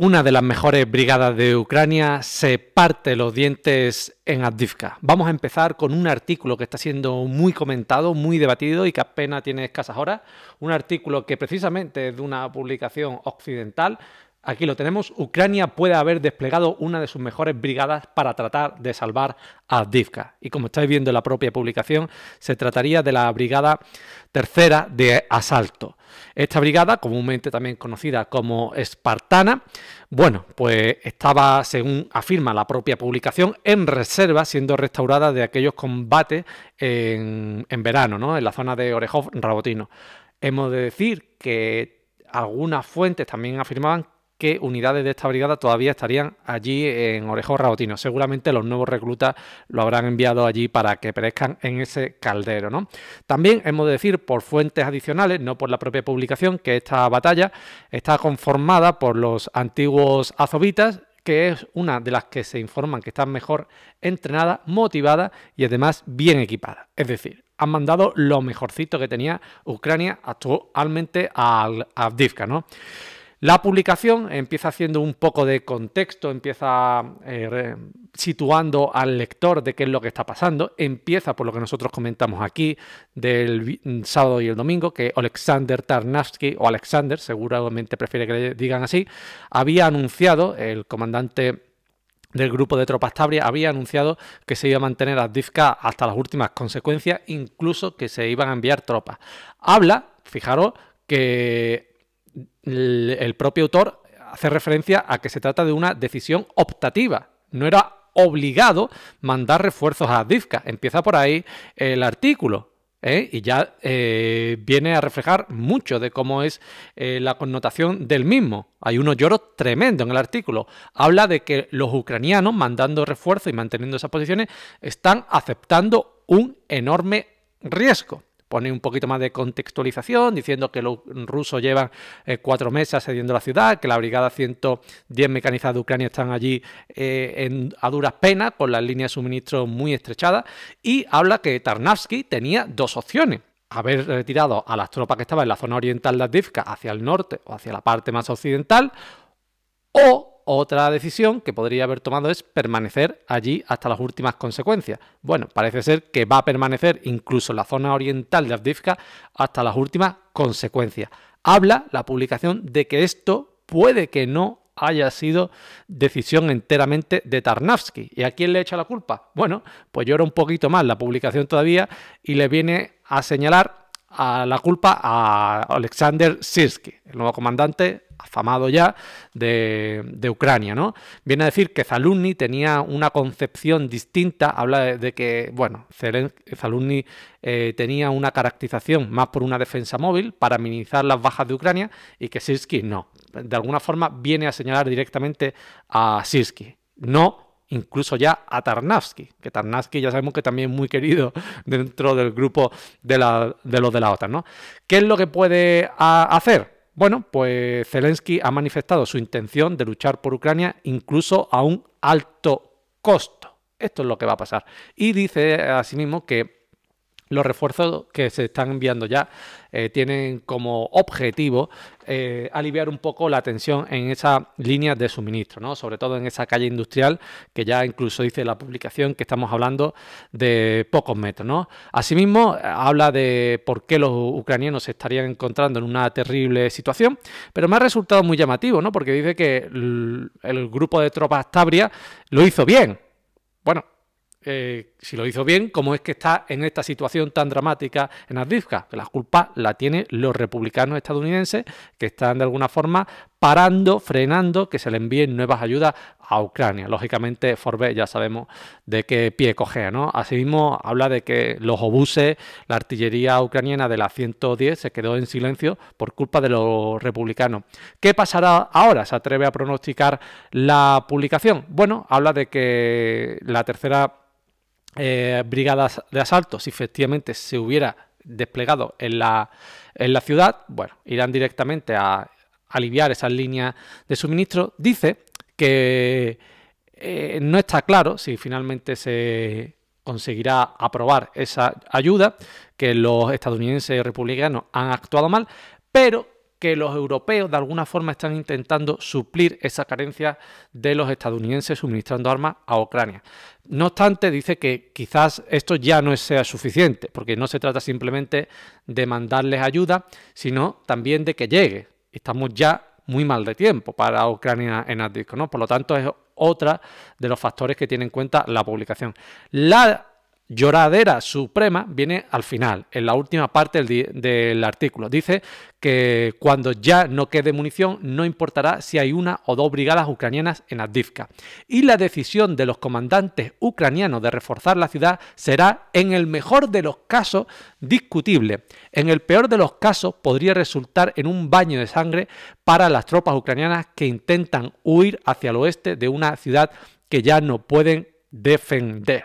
una de las mejores brigadas de Ucrania se parte los dientes en Avdivka. Vamos a empezar con un artículo que está siendo muy comentado, muy debatido y que apenas tiene escasas horas. Un artículo que precisamente es de una publicación occidental Aquí lo tenemos. Ucrania puede haber desplegado una de sus mejores brigadas para tratar de salvar a Divka. Y como estáis viendo en la propia publicación, se trataría de la brigada tercera de asalto. Esta brigada, comúnmente también conocida como espartana, bueno, pues estaba, según afirma la propia publicación, en reserva, siendo restaurada de aquellos combates en, verano, ¿no? En la zona de Orejov, Rabotino. Hemos de decir que algunas fuentes también afirmaban qué unidades de esta brigada todavía estarían allí en Orejo Rabotino. Seguramente los nuevos reclutas lo habrán enviado allí para que perezcan en ese caldero. ¿no? También hemos de decir por fuentes adicionales, no por la propia publicación, que esta batalla está conformada por los antiguos azovitas, que es una de las que se informan que están mejor entrenada, motivada y además bien equipada. Es decir, han mandado lo mejorcito que tenía Ucrania actualmente a Avdivka, ¿no? La publicación empieza haciendo un poco de contexto, empieza eh, situando al lector de qué es lo que está pasando, empieza por lo que nosotros comentamos aquí del mm, sábado y el domingo, que Alexander Tarnavsky, o Alexander, seguramente prefiere que le digan así, había anunciado, el comandante del grupo de tropas Tabria había anunciado que se iba a mantener a Divka hasta las últimas consecuencias, incluso que se iban a enviar tropas. Habla, fijaros, que el, propio autor hace referencia a que se trata de una decisión optativa. No era obligado mandar refuerzos a Divka. Empieza por ahí el artículo. ¿eh? Y ya eh, viene a reflejar mucho de cómo es eh, la connotación del mismo. Hay unos lloros tremendo en el artículo. Habla de que los ucranianos, mandando refuerzos y manteniendo esas posiciones, están aceptando un enorme riesgo pone un poquito más de contextualización, diciendo que los rusos llevan eh, cuatro meses asediando la ciudad, que la brigada 110 mecanizada de Ucrania están allí eh, a duras penas, con las líneas de suministro muy estrechadas, y habla que Tarnavsky tenía dos opciones haber retirado a las tropas que estaban en la zona oriental de Divka hacia el norte o hacia la parte más occidental, o otra decisión que podría haber tomado es permanecer allí hasta las últimas consecuencias. Bueno, parece ser que va a permanecer incluso en la zona oriental de Avdivka hasta las últimas consecuencias. Habla la publicación de que esto puede que no haya sido decisión enteramente de Tarnavsky. ¿Y a quién le echa la culpa? Bueno, pues llora un poquito más la publicación todavía y le viene a señalar la culpa a Alexander Sirsky, el nuevo comandante afamado ya de, Ucrania, ¿no? Viene a decir que Zalunny tenía una concepción distinta, habla de, que, bueno, eh, tenía una caracterización más por una defensa móvil para minimizar las bajas de Ucrania y que Sirsky no. De alguna forma viene a señalar directamente a Sirsky. No incluso ya a Tarnavsky, que Tarnavsky ya sabemos que también es muy querido dentro del grupo de, de los de la OTAN. ¿no? ¿Qué es lo que puede hacer? Bueno, pues Zelensky ha manifestado su intención de luchar por Ucrania incluso a un alto costo. Esto es lo que va a pasar. Y dice asimismo que los refuerzos que se están enviando ya eh, tienen como objetivo eh, aliviar un poco la tensión en esas líneas de suministro, ¿no? sobre todo en esa calle industrial que ya incluso dice la publicación que estamos hablando de pocos metros. ¿no? Asimismo, habla de por qué los ucranianos se estarían encontrando en una terrible situación, pero me ha resultado muy llamativo, ¿no? porque dice que el, el grupo de tropas Tabria lo hizo bien. Bueno, eh, si lo hizo bien, cómo es que está en esta situación tan dramática en Ardisca? Que la culpa la tienen los republicanos estadounidenses que están de alguna forma parando, frenando que se le envíen nuevas ayudas a Ucrania. Lógicamente, Forbes ya sabemos de qué pie cogea, ¿no? Asimismo, habla de que los obuses, la artillería ucraniana de la 110 se quedó en silencio por culpa de los republicanos. ¿Qué pasará ahora? ¿Se atreve a pronosticar la publicación? Bueno, habla de que la tercera eh, brigada de asalto, si efectivamente se hubiera desplegado en la, en la ciudad, bueno, irán directamente a aliviar esas líneas de suministro, dice que eh, no está claro si finalmente se conseguirá aprobar esa ayuda, que los estadounidenses republicanos han actuado mal, pero que los europeos de alguna forma están intentando suplir esa carencia de los estadounidenses suministrando armas a Ucrania. No obstante, dice que quizás esto ya no sea suficiente, porque no se trata simplemente de mandarles ayuda, sino también de que llegue estamos ya muy mal de tiempo para Ucrania en AdDisco, ¿no? Por lo tanto, es otra de los factores que tiene en cuenta la publicación. La lloradera suprema viene al final, en la última parte del, artículo. Dice que cuando ya no quede munición, no importará si hay una o dos brigadas ucranianas en Avdivka. Y la decisión de los comandantes ucranianos de reforzar la ciudad será, en el mejor de los casos, discutible. En el peor de los casos, podría resultar en un baño de sangre para las tropas ucranianas que intentan huir hacia el oeste de una ciudad que ya no pueden defender.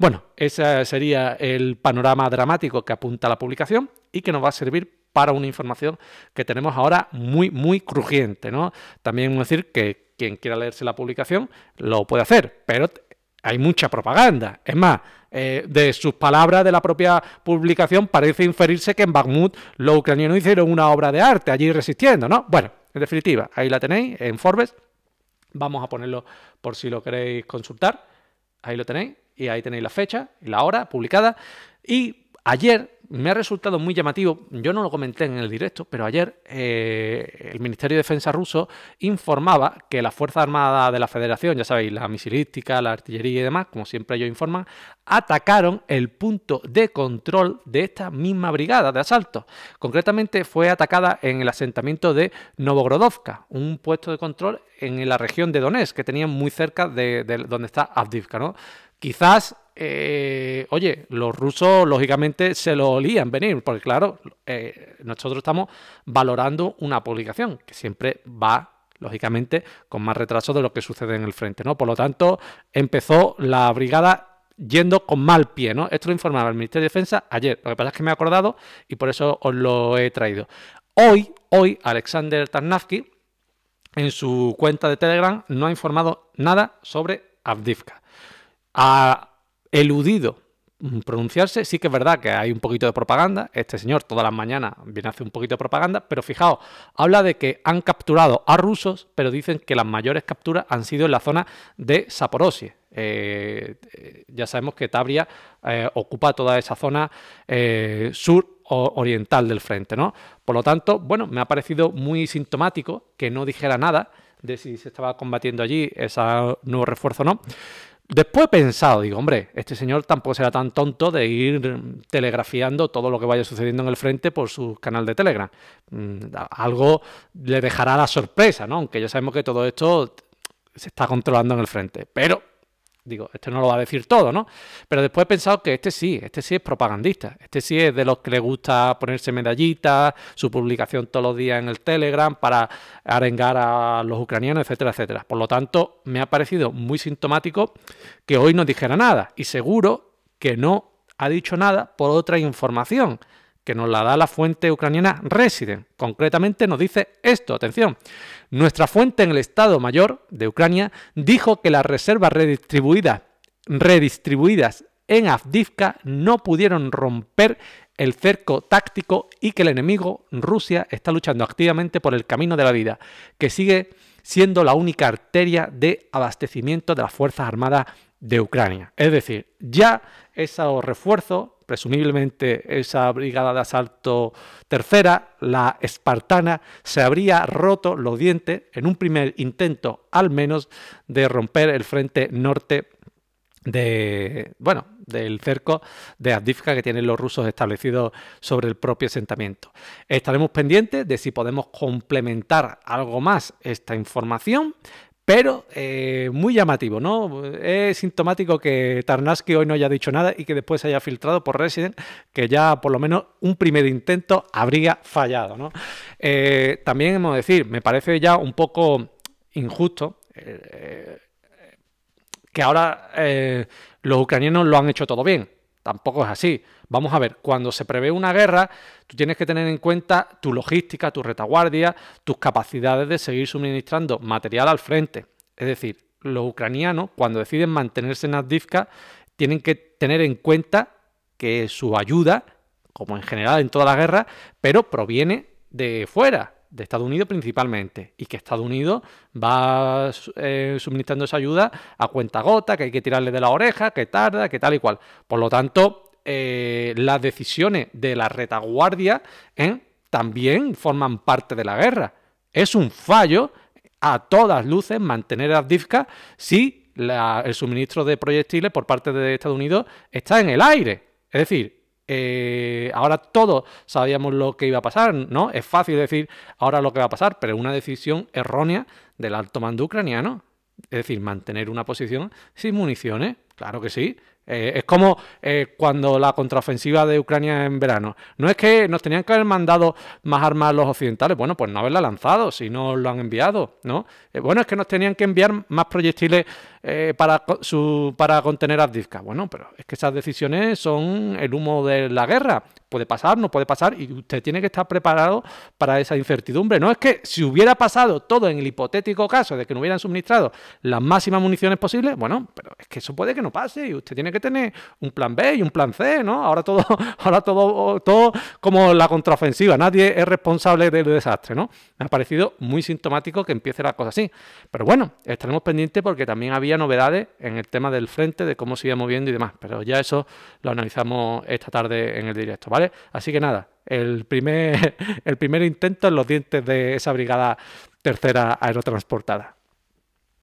Bueno, ese sería el panorama dramático que apunta la publicación y que nos va a servir para una información que tenemos ahora muy, muy crujiente. ¿no? También decir que quien quiera leerse la publicación lo puede hacer, pero hay mucha propaganda. Es más, eh, de sus palabras de la propia publicación parece inferirse que en Bakhmut los ucranianos hicieron una obra de arte allí resistiendo, ¿no? Bueno, en definitiva, ahí la tenéis en Forbes. Vamos a ponerlo por si lo queréis consultar. Ahí lo tenéis y ahí tenéis la fecha y la hora publicada. Y ayer me ha resultado muy llamativo, yo no lo comenté en el directo, pero ayer eh, el Ministerio de Defensa ruso informaba que la Fuerza Armada de la Federación, ya sabéis, la misilística, la artillería y demás, como siempre ellos informan, atacaron el punto de control de esta misma brigada de asalto. Concretamente fue atacada en el asentamiento de Novogrodovka, un puesto de control en la región de Donetsk, que tenían muy cerca de, de donde está Avdivka, ¿no? Quizás, eh, oye, los rusos lógicamente se lo olían venir, porque claro, eh, nosotros estamos valorando una publicación que siempre va lógicamente con más retraso de lo que sucede en el frente, ¿no? Por lo tanto, empezó la brigada yendo con mal pie, ¿no? Esto lo informaba el Ministerio de Defensa ayer. Lo que pasa es que me he acordado y por eso os lo he traído. Hoy, hoy, Alexander Tarnavsky, en su cuenta de Telegram, no ha informado nada sobre Avdivka ha eludido pronunciarse. Sí que es verdad que hay un poquito de propaganda. Este señor todas las mañanas viene a hacer un poquito de propaganda, pero fijaos, habla de que han capturado a rusos, pero dicen que las mayores capturas han sido en la zona de Saporosie. Eh, ya sabemos que Tabria eh, ocupa toda esa zona eh, sur oriental del frente, ¿no? Por lo tanto, bueno, me ha parecido muy sintomático que no dijera nada de si se estaba combatiendo allí ese nuevo refuerzo o no. Después he pensado, digo, hombre, este señor tampoco será tan tonto de ir telegrafiando todo lo que vaya sucediendo en el frente por su canal de Telegram. Mm, algo le dejará la sorpresa, ¿no? Aunque ya sabemos que todo esto se está controlando en el frente. Pero digo, esto no lo va a decir todo, ¿no? Pero después he pensado que este sí, este sí es propagandista, este sí es de los que le gusta ponerse medallitas, su publicación todos los días en el Telegram para arengar a los ucranianos, etcétera, etcétera. Por lo tanto, me ha parecido muy sintomático que hoy no dijera nada y seguro que no ha dicho nada por otra información que nos la da la fuente ucraniana Resident. Concretamente nos dice esto, atención. Nuestra fuente en el Estado Mayor de Ucrania dijo que las reservas redistribuidas, redistribuidas en Avdivka no pudieron romper el cerco táctico y que el enemigo, Rusia, está luchando activamente por el camino de la vida, que sigue siendo la única arteria de abastecimiento de las Fuerzas Armadas de Ucrania. Es decir, ya esos refuerzos presumiblemente esa brigada de asalto tercera, la espartana, se habría roto los dientes en un primer intento al menos de romper el frente norte de bueno del cerco de Avdivka que tienen los rusos establecidos sobre el propio asentamiento. Estaremos pendientes de si podemos complementar algo más esta información pero eh, muy llamativo, ¿no? Es sintomático que Tarnaski hoy no haya dicho nada y que después haya filtrado por Resident, que ya por lo menos un primer intento habría fallado, ¿no? Eh, también hemos de decir, me parece ya un poco injusto eh, que ahora los ucranianos lo han hecho todo bien. Tampoco es así. Vamos a ver, cuando se prevé una guerra, tú tienes que tener en cuenta tu logística, tu retaguardia, tus capacidades de seguir suministrando material al frente. Es decir, los ucranianos, cuando deciden mantenerse en Avdivka, tienen que tener en cuenta que su ayuda, como en general en toda la guerra, pero proviene de fuera, de Estados Unidos principalmente, y que Estados Unidos va eh, suministrando esa ayuda a cuenta gota, que hay que tirarle de la oreja, que tarda, que tal y cual. Por lo tanto, eh, las decisiones de la retaguardia ¿eh? también forman parte de la guerra. Es un fallo a todas luces mantener a DIFCA si el suministro de proyectiles por parte de Estados Unidos está en el aire. Es decir, eh, ahora todos sabíamos lo que iba a pasar, ¿no? Es fácil decir ahora lo que va a pasar, pero una decisión errónea del alto mando ucraniano. Es decir, mantener una posición sin municiones, claro que sí, eh, es como eh, cuando la contraofensiva de Ucrania en verano. No es que nos tenían que haber mandado más armas a los occidentales. Bueno, pues no haberla lanzado, si no lo han enviado, ¿no? Eh, bueno, es que nos tenían que enviar más proyectiles para, para contener a Bueno, pero es que esas decisiones son el humo de la guerra puede pasar, no puede pasar, y usted tiene que estar preparado para esa incertidumbre. No es que si hubiera pasado todo en el hipotético caso de que no hubieran suministrado las máximas municiones posibles, bueno, pero es que eso puede que no pase, y usted tiene que tener un plan B y un plan C, ¿no? Ahora todo, ahora todo, todo como la contraofensiva, nadie es responsable del desastre, ¿no? Me ha parecido muy sintomático que empiece la cosa así. Pero bueno, estaremos pendientes porque también había novedades en el tema del frente, de cómo se iba moviendo y demás. Pero ya eso lo analizamos esta tarde en el directo, ¿vale? Así que nada, el primer, el primer intento en los dientes de esa brigada tercera aerotransportada.